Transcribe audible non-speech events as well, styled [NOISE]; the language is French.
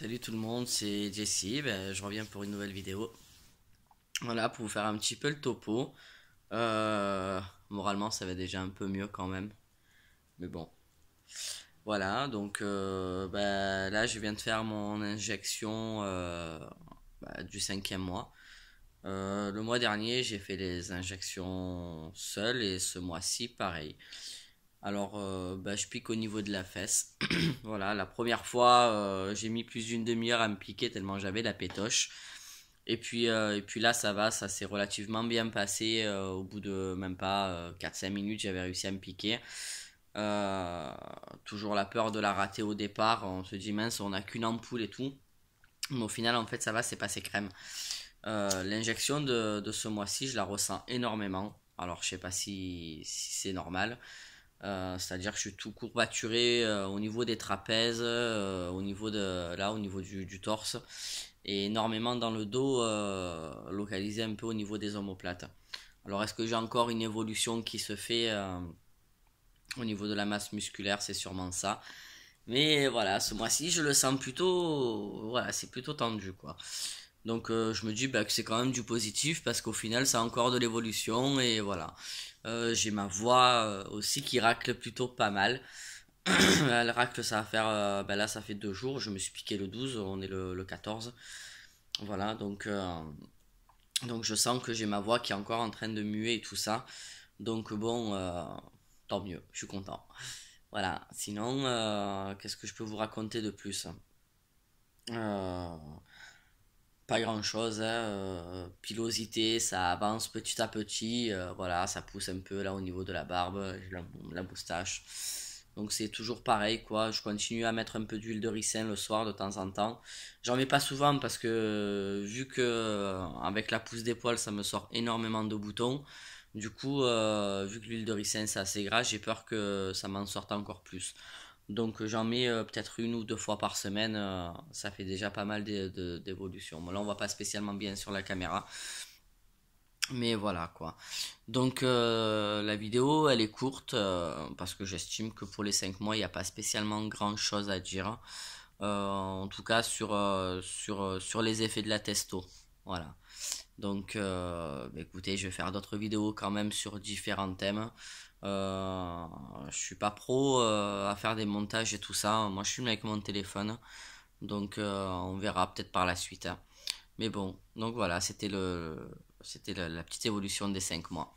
Salut tout le monde, c'est Jesse, ben, je reviens pour une nouvelle vidéo. Voilà, pour vous faire un petit peu le topo. Euh, moralement, ça va déjà un peu mieux quand même. Mais bon. Voilà, donc euh, ben, là, je viens de faire mon injection euh, ben, du cinquième mois. le mois dernier, j'ai fait les injections seules et ce mois-ci, pareil. Alors, euh, bah, je pique au niveau de la fesse. [CLEARS THROAT] voilà, la première fois, euh, j'ai mis plus d'une demi-heure à me piquer tellement j'avais la pétoche. Et puis, euh, puis là, ça va, ça s'est relativement bien passé. au bout de même pas 4-5 minutes, j'avais réussi à me piquer. toujours la peur de la rater au départ. On se dit, mince, on n'a qu'une ampoule et tout. Mais au final, en fait, ça va, c'est passé crème. L'injection de, ce mois-ci, je la ressens énormément. Alors, je sais pas si, si c'est normal euh, c'est-à-dire que je suis tout courbaturé euh, au niveau des trapèzes, euh, au niveau de là, au niveau du, du, torse, et énormément dans le dos, localisé un peu au niveau des omoplates. Alors est-ce que j'ai encore une évolution qui se fait au niveau de la masse musculaire C'est sûrement ça. Mais voilà, ce mois-ci, je le sens plutôt, voilà, c'est plutôt tendu quoi. Donc euh, je me dis bah, que c'est quand même du positif parce qu'au final ça a encore de l'évolution et voilà. Euh, j'ai ma voix euh, aussi qui racle plutôt pas mal. [CLEARS THROAT] Elle racle ça va faire, bah, là ça fait deux jours, je me suis piqué le 12, on est le, 14. Voilà, donc, donc je sens que j'ai ma voix qui est encore en train de muer et tout ça. Donc bon, tant mieux, je suis content. Voilà, sinon, qu'est-ce que je peux vous raconter de plus euh, grand chose. Hein, euh, pilosité, ça avance petit à petit. Euh, voilà, ça pousse un peu là au niveau de la barbe, la, moustache. Donc c'est toujours pareil quoi. Je continue à mettre un peu d'huile de ricin le soir de temps en temps. J'en mets pas souvent parce que vu que euh, avec la pousse des poils ça me sort énormément de boutons. Du coup, vu que l'huile de ricin c'est assez gras, j'ai peur que ça m'en sorte encore plus. Donc euh, j'en mets euh, peut-être une ou deux fois par semaine, euh, ça fait déjà pas mal d'évolution. Bon, là on voit pas spécialement bien sur la caméra. Mais voilà quoi. Donc la vidéo elle est courte parce que j'estime que pour les 5 mois il n'y a pas spécialement grand chose à dire. en tout cas sur, sur, sur les effets de la testo. Voilà. Donc bah, écoutez je vais faire d'autres vidéos quand même sur différents thèmes. Euh, je suis pas pro euh, à faire des montages et tout ça. Moi, je filme avec mon téléphone. Donc, euh, on verra peut-être par la suite. Hein. Mais bon, donc voilà, c'était le, c'était la, la petite évolution des 5 mois.